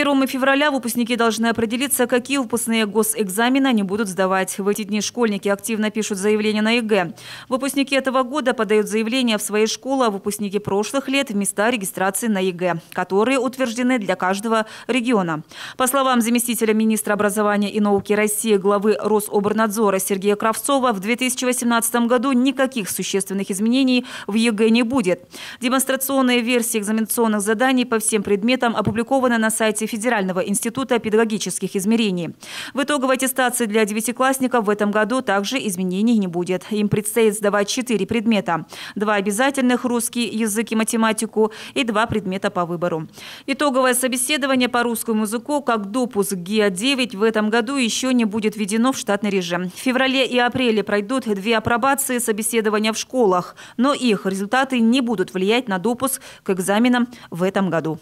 1 февраля выпускники должны определиться, какие выпускные госэкзамены они будут сдавать. В эти дни школьники активно пишут заявления на ЕГЭ. Выпускники этого года подают заявления в свои школы, а выпускники прошлых лет – в места регистрации на ЕГЭ, которые утверждены для каждого региона. По словам заместителя министра образования и науки России, главы Рособорнадзора Сергея Кравцова, в 2018 году никаких существенных изменений в ЕГЭ не будет. Демонстрационные версии экзаменационных заданий по всем предметам опубликованы на сайте версии Федерального института педагогических измерений. В итоговой аттестации для девятиклассников в этом году также изменений не будет. Им предстоит сдавать четыре предмета. Два обязательных – русский, язык и математику, и два предмета по выбору. Итоговое собеседование по русскому языку как допуск ГИА-9 в этом году еще не будет введено в штатный режим. В феврале и апреле пройдут две апробации собеседования в школах, но их результаты не будут влиять на допуск к экзаменам в этом году.